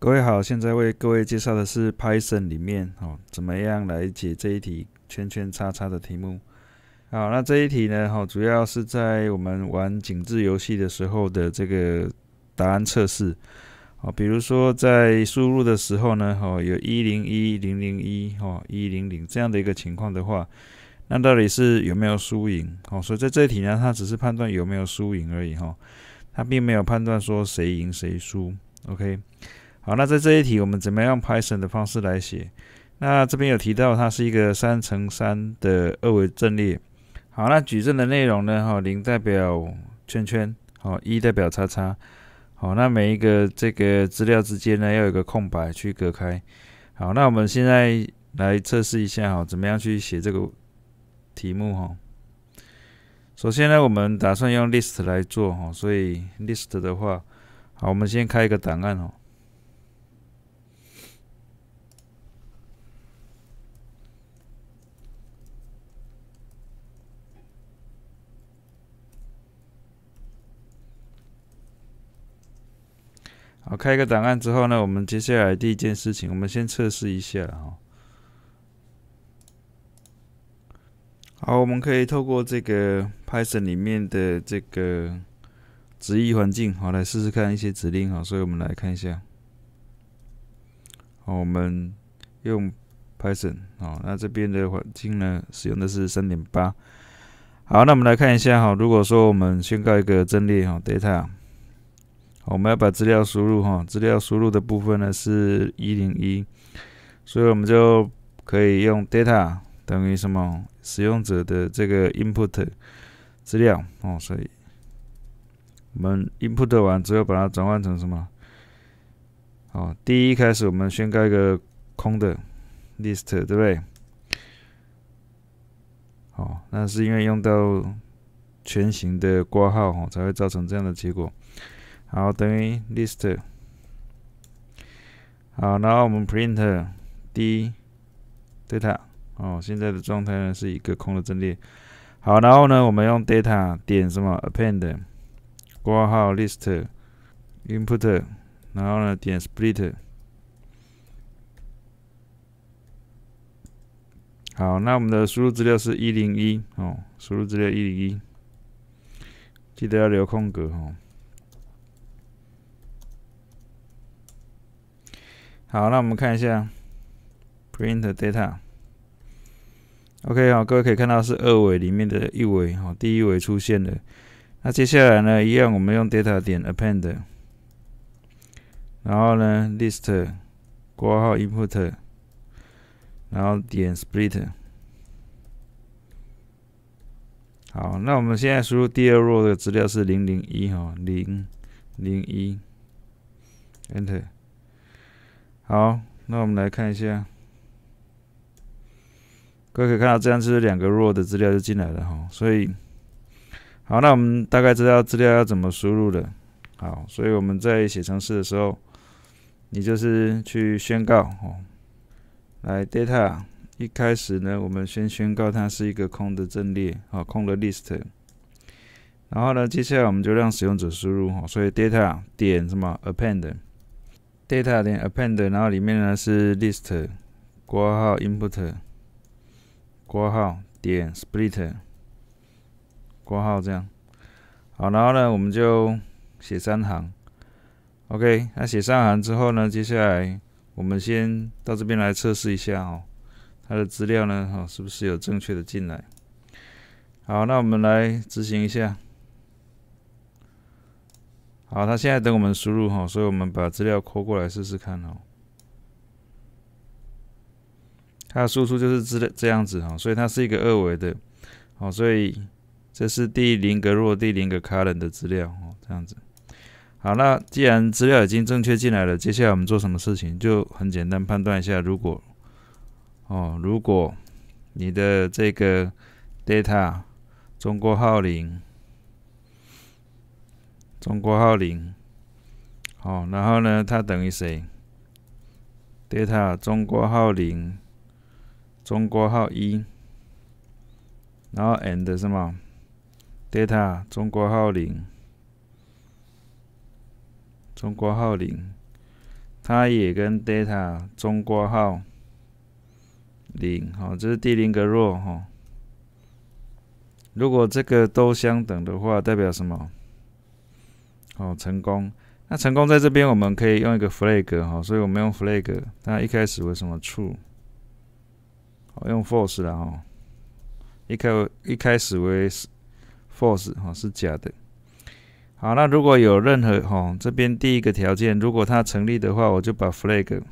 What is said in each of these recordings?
各位好，现在为各位介绍的是 Python 里面哦，怎么样来解这一题圈圈叉叉的题目。好，那这一题呢，哈，主要是在我们玩井字游戏的时候的这个答案测试。好，比如说在输入的时候呢，哈，有一零一零零一，哈，一零零这样的一个情况的话，那到底是有没有输赢？哦，所以在这题呢，它只是判断有没有输赢而已，哈，它并没有判断说谁赢谁输。OK。好，那在这一题，我们怎么样用 Python 的方式来写？那这边有提到，它是一个三乘三的二维阵列。好，那矩阵的内容呢？哈，零代表圈圈，好，一代表叉叉，好，那每一个这个资料之间呢，要有一个空白去隔开。好，那我们现在来测试一下，哈，怎么样去写这个题目？哈，首先呢，我们打算用 list 来做，哈，所以 list 的话，好，我们先开一个档案，哦。好，开一个档案之后呢，我们接下来第一件事情，我们先测试一下哈。好，我们可以透过这个 Python 里面的这个执行环境，好来试试看一些指令哈。所以，我们来看一下。好，我们用 Python 哦，那这边的环境呢，使用的是三点八。好，那我们来看一下哈。如果说我们宣告一个阵列哈，data。我们要把资料输入哈，资料输入的部分呢是一零一，所以我们就可以用 data 等于什么使用者的这个 input 资料哦，所以我们 input 完之后把它转换成什么？哦，第一开始我们宣告一个空的 list，对不对？哦，那是因为用到全形的挂号哦，才会造成这样的结果。好，等于 list。好，然后我们 print data d。哦，现在的状态呢是一个空的阵列。好，然后呢，我们用 data 点什么 append 括号 list input。然后呢，点 split。好，那我们的输入资料是一零一哦，输入资料一零一，记得要留空格哦。好，那我们看一下 print data。OK，好，各位可以看到是二维里面的一维，哦，第一维出现了。那接下来呢，一样我们用 data 点 append，然后呢 list 括号 input，然后点 split。好，那我们现在输入第二 row 的资料是零零一哈，零零一，enter。好，那我们来看一下，各位可以看到，这样就是两个弱的资料就进来了哈。所以，好，那我们大概知道资料要怎么输入的。好，所以我们在写程式的时候，你就是去宣告哦，来 data，一开始呢，我们先宣告它是一个空的阵列，啊，空的 list，然后呢，接下来我们就让使用者输入，所以 data 点什么 append。data 点 append，然后里面呢是 list，括号 input，括号点 split，括号这样。好，然后呢我们就写三行。OK，那写三行之后呢，接下来我们先到这边来测试一下哦，它的资料呢哈是不是有正确的进来？好，那我们来执行一下。好，它现在等我们输入哈，所以我们把资料抠过来试试看哦。它的输出就是这这样子哈，所以它是一个二维的。好，所以这是第零格落地零格 c u r r n 的资料哦，这样子。好，那既然资料已经正确进来了，接下来我们做什么事情？就很简单，判断一下，如果哦，如果你的这个 data 中国号零。中国号零，好，然后呢，它等于谁？data 中国号零，中国号一，然后 and 什么？data 中国号零，中国号零，它也跟 data 中国号零，好，这是第零个弱哈。如果这个都相等的话，代表什么？哦，成功，那成功在这边我们可以用一个 flag 哈，所以我们用 flag，那一开始为什么 true？好用 false 了哈，一开一开始为 false 哈，是假的。好，那如果有任何哈，这边第一个条件如果它成立的话，我就把 flag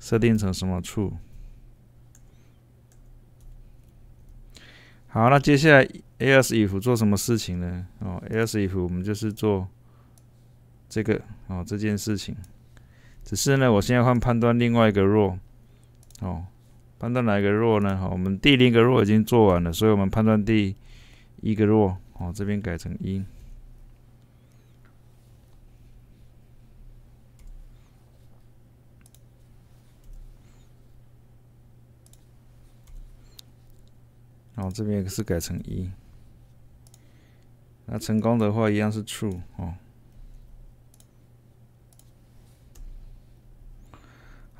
设定成什么 true。好，那接下来 else if 做什么事情呢？哦，else if 我们就是做这个哦，这件事情，只是呢，我现在换判断另外一个弱哦，判断哪一个弱呢？哦，我们第零个弱已经做完了，所以我们判断第一个弱哦，这边改成一，然后这边也是改成一，那成功的话一样是 true 哦。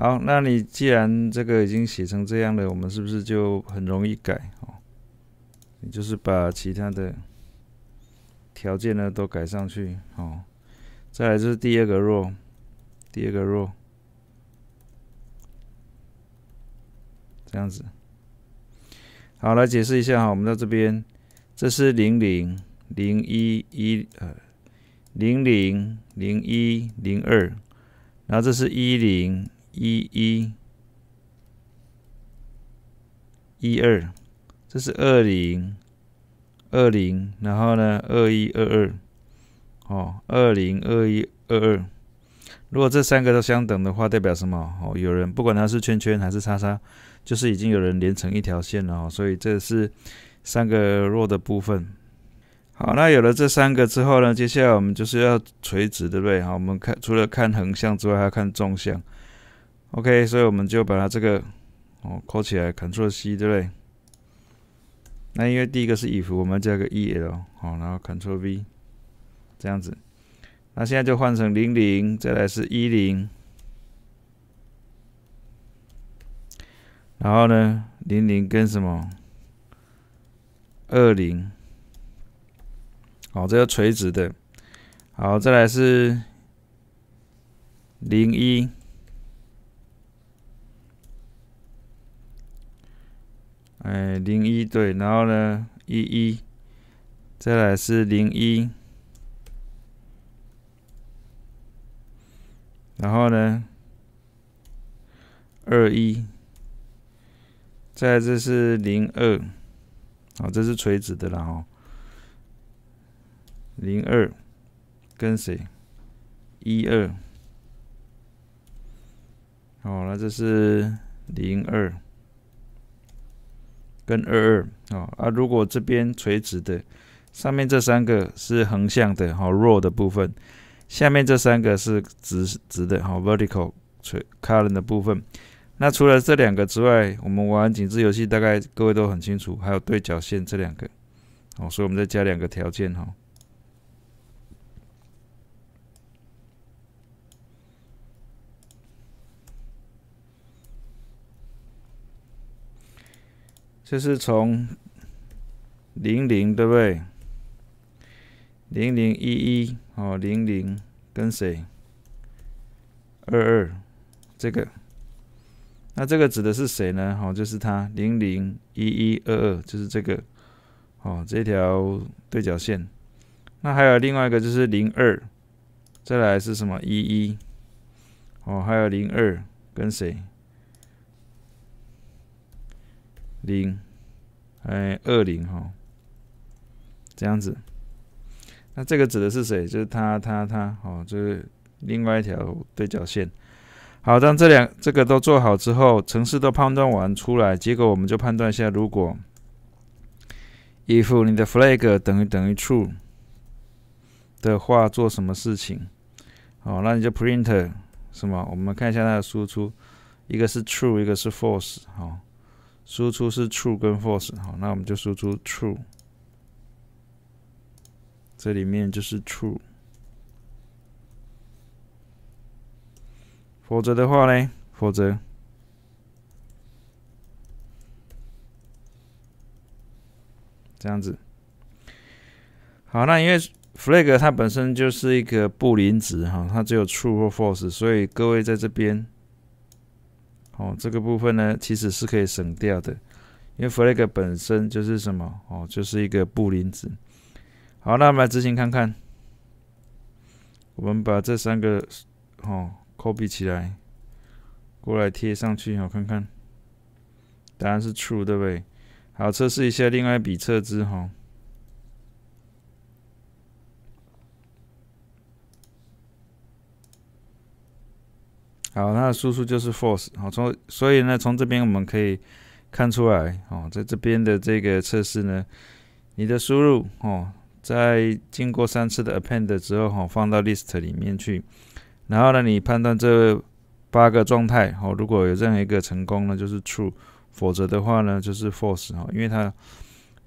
好，那你既然这个已经写成这样了，我们是不是就很容易改哦？你就是把其他的条件呢都改上去哦。再来就是第二个若，第二个若这样子。好，来解释一下哈，我们到这边，这是零零零一一呃，零零零一零二，然后这是一零。一一一二，这是二零二零，然后呢二一二二，哦二零二一二二，如果这三个都相等的话，代表什么？哦，有人不管他是圈圈还是叉叉，就是已经有人连成一条线了哦。所以这是三个弱的部分。好，那有了这三个之后呢，接下来我们就是要垂直，对不对？好，我们看除了看横向之外，还要看纵向。OK，所以我们就把它这个哦，扣起来，Ctrl C，对不对？那因为第一个是 if，我们加个 E L，好，然后 Ctrl V，这样子。那现在就换成零零，再来是一零，然后呢，零零跟什么二零？好，这个垂直的。好，再来是零一。哎，零一对，然后呢，一一，再来是零一，然后呢，二一，再来这是零二，哦，这是垂直的啦哦，零二跟谁，一二，好了，这是零二。跟二二哦啊，如果这边垂直的，上面这三个是横向的哈 r a w 的部分；下面这三个是直直的哈，vertical 垂 current 的部分。那除了这两个之外，我们玩紧致游戏，大概各位都很清楚，还有对角线这两个。哦，所以我们再加两个条件哈。就是从零零对不对？零零一一哦，零零跟谁？二二这个，那这个指的是谁呢？哦，就是它零零一一二二，就是这个哦，这条对角线。那还有另外一个就是零二，再来是什么一一？哦，还有零二跟谁？零，哎，二零哈，这样子。那这个指的是谁？就是他，他，他，好，就是另外一条对角线。好，当这两这个都做好之后，程式都判断完出来，结果我们就判断一下，如果 if 你的 flag 等于等于 true 的话，做什么事情？好，那你就 print 是吗？我们看一下它的输出，一个是 true，一个是 false 哈。输出是 true 跟 false 好，那我们就输出 true，这里面就是 true。否则的话呢？否则这样子。好，那因为 flag 它本身就是一个布林值哈，它只有 true 或 false，所以各位在这边。哦，这个部分呢，其实是可以省掉的，因为 flag 本身就是什么哦，就是一个布林值。好，那我们来执行看看，我们把这三个哦 copy 起来，过来贴上去，好看看，答案是 true 对不对？好，测试一下另外一笔测试哈。好，它的输出就是 f o r c e 好，从所以呢，从这边我们可以看出来，哦，在这边的这个测试呢，你的输入，哦，在经过三次的 append 之后，哈，放到 list 里面去，然后呢，你判断这八个状态，哦，如果有任何一个成功呢，就是 true，否则的话呢，就是 false。哈，因为它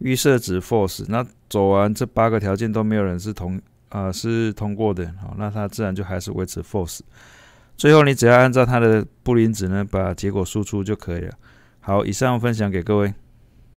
预设值 false。那走完这八个条件都没有人是同，呃，是通过的，好，那它自然就还是维持 false。最后，你只要按照它的布林值呢，把结果输出就可以了。好，以上分享给各位。